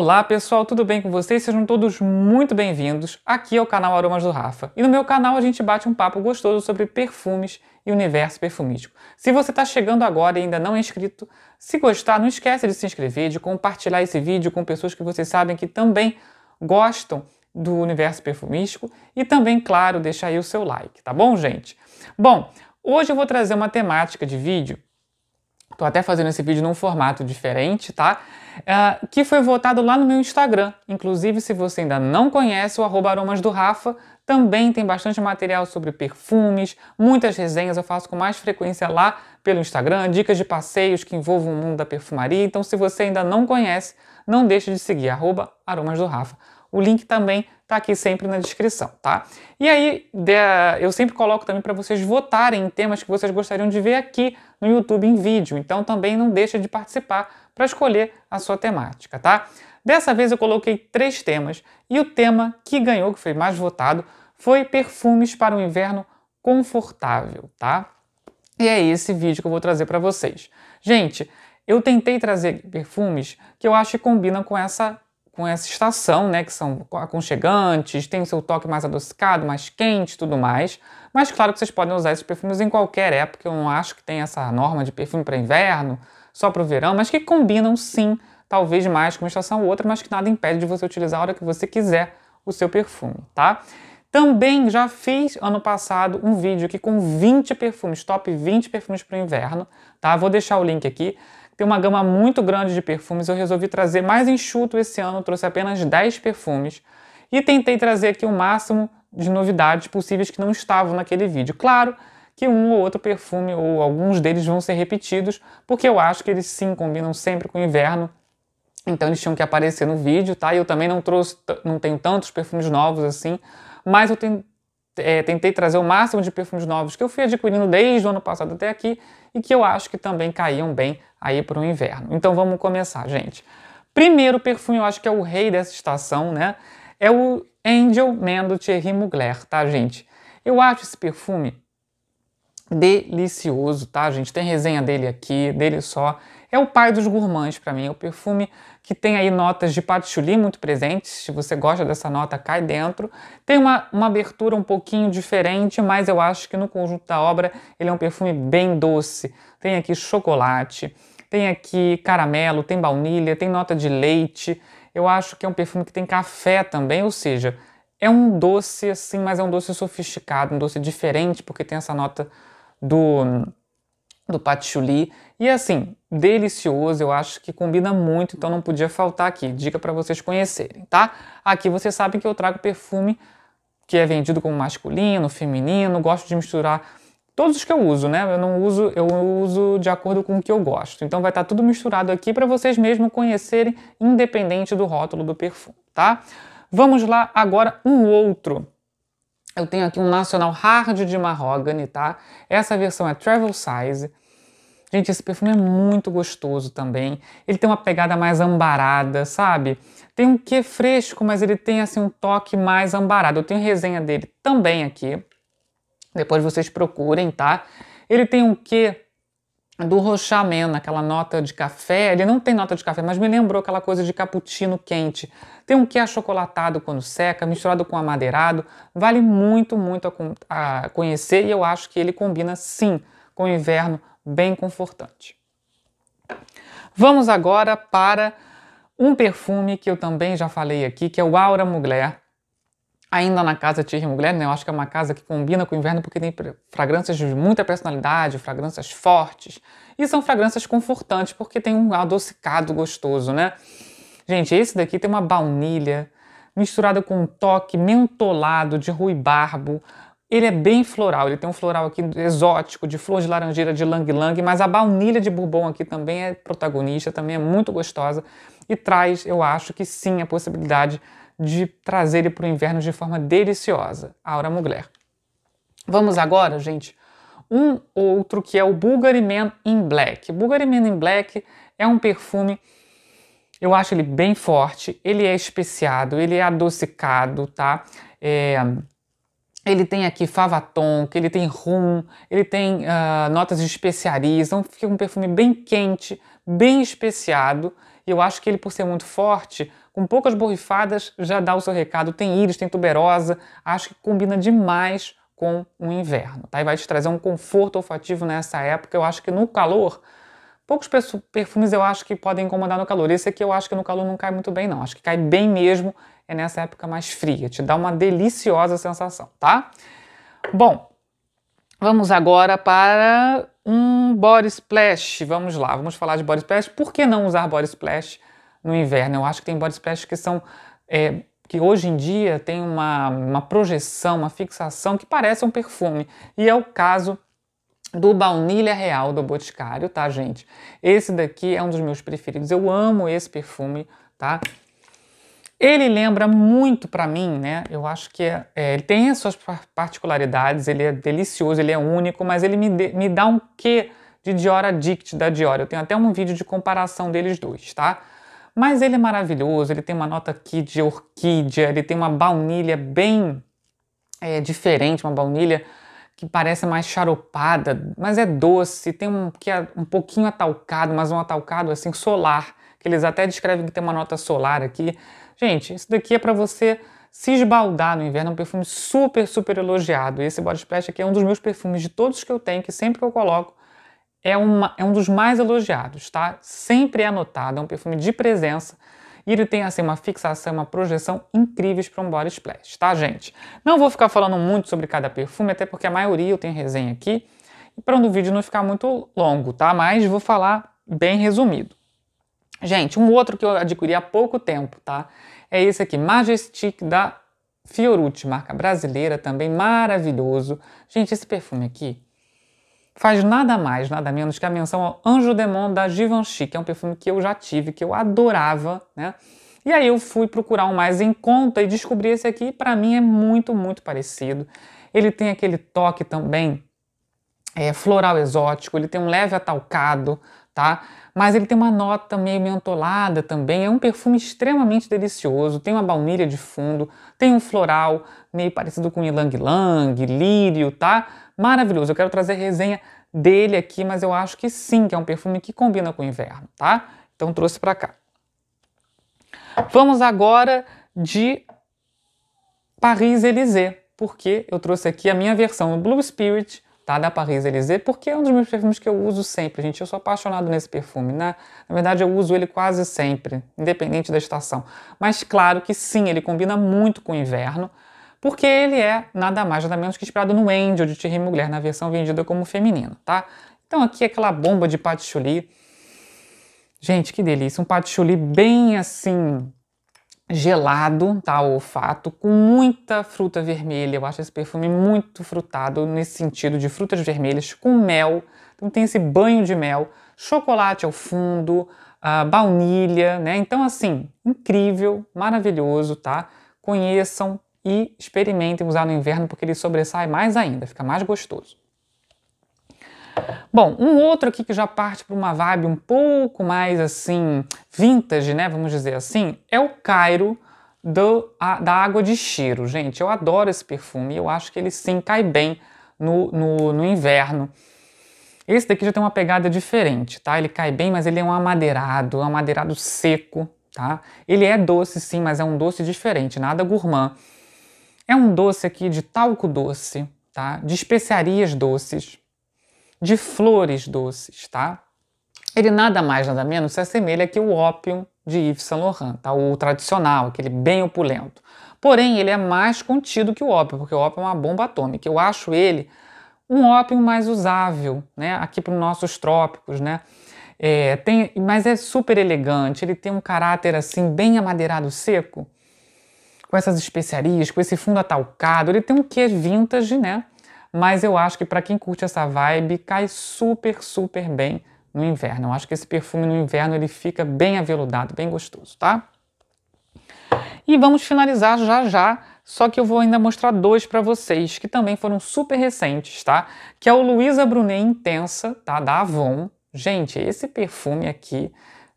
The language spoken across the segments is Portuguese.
Olá pessoal, tudo bem com vocês? Sejam todos muito bem-vindos aqui ao canal Aromas do Rafa. E no meu canal a gente bate um papo gostoso sobre perfumes e universo perfumístico. Se você está chegando agora e ainda não é inscrito, se gostar, não esquece de se inscrever, de compartilhar esse vídeo com pessoas que vocês sabem que também gostam do universo perfumístico e também, claro, deixar aí o seu like, tá bom, gente? Bom, hoje eu vou trazer uma temática de vídeo Estou até fazendo esse vídeo num formato diferente, tá? Uh, que foi votado lá no meu Instagram. Inclusive, se você ainda não conhece o arroba aromas do Rafa, também tem bastante material sobre perfumes, muitas resenhas eu faço com mais frequência lá pelo Instagram, dicas de passeios que envolvam o mundo da perfumaria. Então, se você ainda não conhece, não deixe de seguir arroba aromas do Rafa. O link também está aqui sempre na descrição, tá? E aí, eu sempre coloco também para vocês votarem em temas que vocês gostariam de ver aqui no YouTube em vídeo, então também não deixa de participar para escolher a sua temática, tá? Dessa vez eu coloquei três temas e o tema que ganhou, que foi mais votado, foi perfumes para o inverno confortável, tá? E é esse vídeo que eu vou trazer para vocês. Gente, eu tentei trazer perfumes que eu acho que combinam com essa com essa estação, né, que são aconchegantes, tem o seu toque mais adocicado, mais quente tudo mais. Mas claro que vocês podem usar esses perfumes em qualquer época, eu não acho que tem essa norma de perfume para inverno, só para o verão, mas que combinam sim, talvez mais com uma estação ou outra, mas que nada impede de você utilizar a hora que você quiser o seu perfume, tá? Também já fiz ano passado um vídeo aqui com 20 perfumes, top 20 perfumes para o inverno, tá? Vou deixar o link aqui. Tem uma gama muito grande de perfumes, eu resolvi trazer mais enxuto esse ano, trouxe apenas 10 perfumes e tentei trazer aqui o máximo de novidades possíveis que não estavam naquele vídeo. Claro que um ou outro perfume ou alguns deles vão ser repetidos, porque eu acho que eles sim combinam sempre com o inverno. Então eles tinham que aparecer no vídeo, tá? E eu também não trouxe, não tenho tantos perfumes novos assim, mas eu tenho, é, tentei trazer o máximo de perfumes novos que eu fui adquirindo desde o ano passado até aqui e que eu acho que também caíam bem aí para o inverno. Então vamos começar, gente. Primeiro perfume, eu acho que é o rei dessa estação, né? É o Angel Man do Thierry Mugler, tá, gente? Eu acho esse perfume delicioso, tá, gente? Tem resenha dele aqui, dele só. É o pai dos gourmands para mim, é o perfume que tem aí notas de patchouli muito presentes. Se você gosta dessa nota, cai dentro. Tem uma, uma abertura um pouquinho diferente, mas eu acho que no conjunto da obra ele é um perfume bem doce. Tem aqui chocolate, tem aqui caramelo, tem baunilha, tem nota de leite. Eu acho que é um perfume que tem café também, ou seja, é um doce assim, mas é um doce sofisticado, um doce diferente, porque tem essa nota do do patchouli. E assim, delicioso, eu acho que combina muito, então não podia faltar aqui. Dica para vocês conhecerem, tá? Aqui vocês sabem que eu trago perfume que é vendido como masculino, feminino, gosto de misturar todos os que eu uso, né? Eu não uso, eu uso de acordo com o que eu gosto. Então vai estar tá tudo misturado aqui para vocês mesmo conhecerem, independente do rótulo do perfume, tá? Vamos lá agora um outro. Eu tenho aqui um Nacional Hard de Mahogany, tá? Essa versão é travel size. Gente, esse perfume é muito gostoso também. Ele tem uma pegada mais ambarada, sabe? Tem um quê fresco, mas ele tem assim um toque mais ambarado. Eu tenho resenha dele também aqui. Depois vocês procurem, tá? Ele tem um quê do rochamen, aquela nota de café. Ele não tem nota de café, mas me lembrou aquela coisa de cappuccino quente. Tem um quê achocolatado quando seca, misturado com amadeirado. Vale muito, muito a, a, conhecer e eu acho que ele combina sim com o inverno bem confortante. Vamos agora para um perfume que eu também já falei aqui, que é o Aura Mugler, ainda na casa Thierry Mugler, né? Eu acho que é uma casa que combina com o inverno porque tem fragrâncias de muita personalidade, fragrâncias fortes, e são fragrâncias confortantes porque tem um adocicado gostoso, né? Gente, esse daqui tem uma baunilha misturada com um toque mentolado de ruibarbo, ele é bem floral, ele tem um floral aqui exótico, de flor de laranjeira, de lang-lang, mas a baunilha de bourbon aqui também é protagonista, também é muito gostosa e traz, eu acho que sim, a possibilidade de trazer ele para o inverno de forma deliciosa, Aura Mugler. Vamos agora, gente, um outro que é o Bulgari Man in Black. Bulgari Man in Black é um perfume, eu acho ele bem forte, ele é especiado, ele é adocicado, tá? É, ele tem aqui fava que ele tem rum, ele tem uh, notas de especiarias, então é fica um perfume bem quente, bem especiado. E eu acho que ele, por ser muito forte, com poucas borrifadas já dá o seu recado. Tem íris, tem tuberosa, acho que combina demais com o inverno, tá? E vai te trazer um conforto olfativo nessa época. Eu acho que no calor, poucos perfumes eu acho que podem incomodar no calor. Esse aqui eu acho que no calor não cai muito bem, não. Acho que cai bem mesmo é nessa época mais fria. Te dá uma deliciosa sensação, tá? Bom, vamos agora para um body splash. Vamos lá, vamos falar de body splash. Por que não usar body splash no inverno? Eu acho que tem body splash que são. É, que hoje em dia tem uma, uma projeção, uma fixação que parece um perfume. E é o caso do Baunilha Real do Boticário, tá, gente? Esse daqui é um dos meus preferidos. Eu amo esse perfume, tá? Ele lembra muito para mim, né? Eu acho que é, é, ele tem as suas particularidades, ele é delicioso, ele é único, mas ele me, de, me dá um quê de Dior Addict da Dior. Eu tenho até um vídeo de comparação deles dois, tá? Mas ele é maravilhoso, ele tem uma nota aqui de orquídea, ele tem uma baunilha bem é, diferente, uma baunilha que parece mais charopada, mas é doce, tem um que é um pouquinho atalcado, mas um atalcado assim solar, que eles até descrevem que tem uma nota solar aqui. Gente, isso daqui é para você se esbaldar no inverno, é um perfume super, super elogiado. E esse Body Splash aqui é um dos meus perfumes de todos que eu tenho, que sempre que eu coloco é, uma, é um dos mais elogiados, tá? Sempre é anotado, é um perfume de presença e ele tem assim uma fixação, uma projeção incríveis para um body splash, tá, gente? Não vou ficar falando muito sobre cada perfume, até porque a maioria eu tenho resenha aqui, para o vídeo não ficar muito longo, tá? Mas vou falar bem resumido. Gente, um outro que eu adquiri há pouco tempo, tá? É esse aqui, Majestic da Fiorucci, marca brasileira também, maravilhoso. Gente, esse perfume aqui faz nada mais, nada menos que a menção ao Anjo Demon da Givenchy, que é um perfume que eu já tive, que eu adorava, né? E aí eu fui procurar um mais em conta e descobri esse aqui, para mim é muito, muito parecido. Ele tem aquele toque também é, floral exótico, ele tem um leve atalcado, tá? mas ele tem uma nota meio mentolada também. É um perfume extremamente delicioso, tem uma baunilha de fundo, tem um floral meio parecido com ylang ylang, lírio, tá? Maravilhoso. Eu quero trazer resenha dele aqui, mas eu acho que sim, que é um perfume que combina com o inverno, tá? Então trouxe para cá. Vamos agora de Paris Élysée, porque eu trouxe aqui a minha versão Blue Spirit tá? Da Paris Elysée, porque é um dos meus perfumes que eu uso sempre, gente. Eu sou apaixonado nesse perfume, né? Na verdade, eu uso ele quase sempre, independente da estação. Mas claro que sim, ele combina muito com o inverno, porque ele é nada mais nada menos que inspirado no Angel de Thierry Mugler, na versão vendida como feminino, tá? Então aqui é aquela bomba de patchouli. Gente, que delícia, um patchouli bem assim gelado, tá? O olfato, com muita fruta vermelha. Eu acho esse perfume muito frutado nesse sentido de frutas vermelhas, com mel. Então tem esse banho de mel, chocolate ao fundo, a ah, baunilha, né? Então, assim, incrível, maravilhoso, tá? Conheçam e experimentem usar no inverno porque ele sobressai mais ainda, fica mais gostoso. Bom, um outro aqui que já parte para uma vibe um pouco mais assim, vintage, né? Vamos dizer assim, é o Cairo do, a, da água de cheiro. Gente, eu adoro esse perfume, eu acho que ele sim cai bem no, no, no inverno. Esse daqui já tem uma pegada diferente, tá? Ele cai bem, mas ele é um amadeirado, um amadeirado seco, tá? Ele é doce sim, mas é um doce diferente, nada gourmand. É um doce aqui de talco doce, tá? De especiarias doces de flores doces, tá? Ele nada mais, nada menos se assemelha que o ópio de Yves Saint Laurent, tá? o tradicional, aquele bem opulento. Porém, ele é mais contido que o ópio, porque o ópio é uma bomba atômica. Eu acho ele um ópio mais usável, né? Aqui para os nossos trópicos, né? É, tem, mas é super elegante, ele tem um caráter assim bem amadeirado seco, com essas especiarias, com esse fundo atalcado, ele tem um quê vintage, né? mas eu acho que para quem curte essa vibe, cai super, super bem no inverno. Eu acho que esse perfume no inverno ele fica bem aveludado, bem gostoso, tá? E vamos finalizar já já, só que eu vou ainda mostrar dois para vocês que também foram super recentes, tá? Que é o Luisa Brunet Intensa, tá? Da Avon. Gente, esse perfume aqui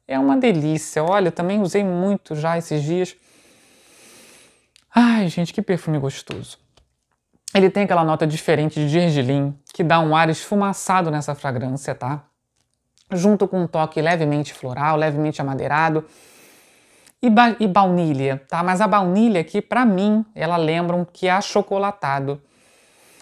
é uma delícia. Olha, também usei muito já esses dias. Ai, gente, que perfume gostoso. Ele tem aquela nota diferente de gergelim, que dá um ar esfumaçado nessa fragrância, tá? Junto com um toque levemente floral, levemente amadeirado e, ba e baunilha, tá? Mas a baunilha aqui, para mim, ela lembra um que é achocolatado.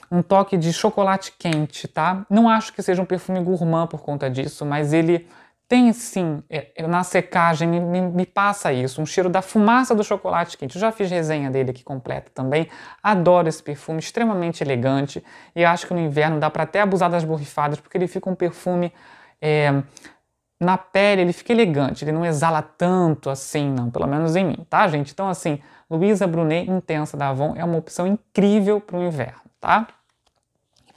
Um toque de chocolate quente, tá? Não acho que seja um perfume gourmand por conta disso, mas ele tem sim, é, é, na secagem me, me, me, passa isso, um cheiro da fumaça do chocolate quente. Eu já fiz resenha dele aqui completa também. Adoro esse perfume, extremamente elegante. E acho que no inverno dá para até abusar das borrifadas, porque ele fica um perfume. É, na pele ele fica elegante, ele não exala tanto assim, não, pelo menos em mim, tá, gente? Então, assim, Luisa Brunet Intensa da Avon é uma opção incrível para o inverno, tá?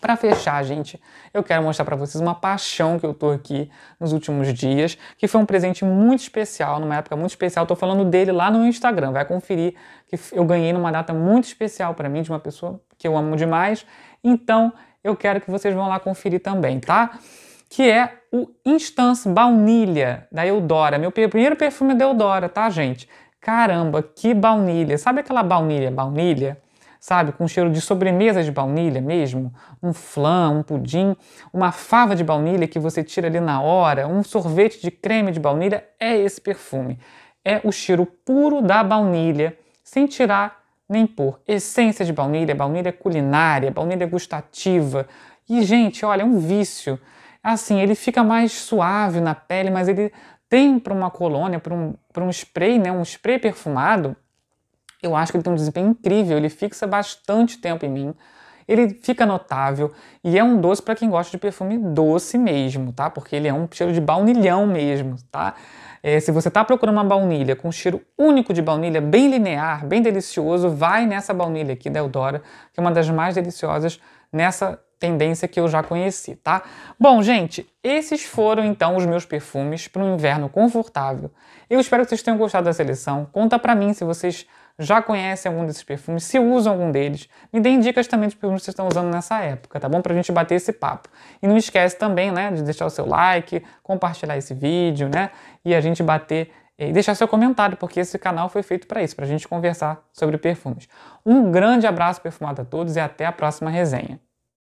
Para fechar, gente, eu quero mostrar para vocês uma paixão que eu tô aqui nos últimos dias, que foi um presente muito especial, numa época muito especial. Tô falando dele lá no Instagram, vai conferir que eu ganhei numa data muito especial para mim de uma pessoa que eu amo demais. Então, eu quero que vocês vão lá conferir também, tá? Que é o Instance Baunilha da Eudora, meu primeiro perfume é da Eudora, tá, gente? Caramba, que baunilha! Sabe aquela baunilha, baunilha? sabe? Com um cheiro de sobremesa de baunilha mesmo, um flan, um pudim, uma fava de baunilha que você tira ali na hora, um sorvete de creme de baunilha, é esse perfume. É o cheiro puro da baunilha, sem tirar nem pôr. Essência de baunilha, baunilha culinária, baunilha gustativa. E, gente, olha, é um vício. Assim, ele fica mais suave na pele, mas ele tem para uma colônia, para um, um spray, né, um spray perfumado, eu acho que ele tem um desempenho incrível, ele fixa bastante tempo em mim, ele fica notável e é um doce para quem gosta de perfume doce mesmo, tá? Porque ele é um cheiro de baunilhão mesmo, tá? É, se você está procurando uma baunilha com um cheiro único de baunilha, bem linear, bem delicioso, vai nessa baunilha aqui da Eldora, que é uma das mais deliciosas nessa tendência que eu já conheci, tá? Bom, gente, esses foram então os meus perfumes para um inverno confortável. Eu espero que vocês tenham gostado da seleção. Conta para mim se vocês já conhece algum desses perfumes, se usa algum deles. Me dê dicas também dos perfumes que vocês estão usando nessa época, tá bom? Pra gente bater esse papo. E não esquece também, né, de deixar o seu like, compartilhar esse vídeo, né? E a gente bater eh, e deixar seu comentário, porque esse canal foi feito para isso, para a gente conversar sobre perfumes. Um grande abraço perfumado a todos e até a próxima resenha.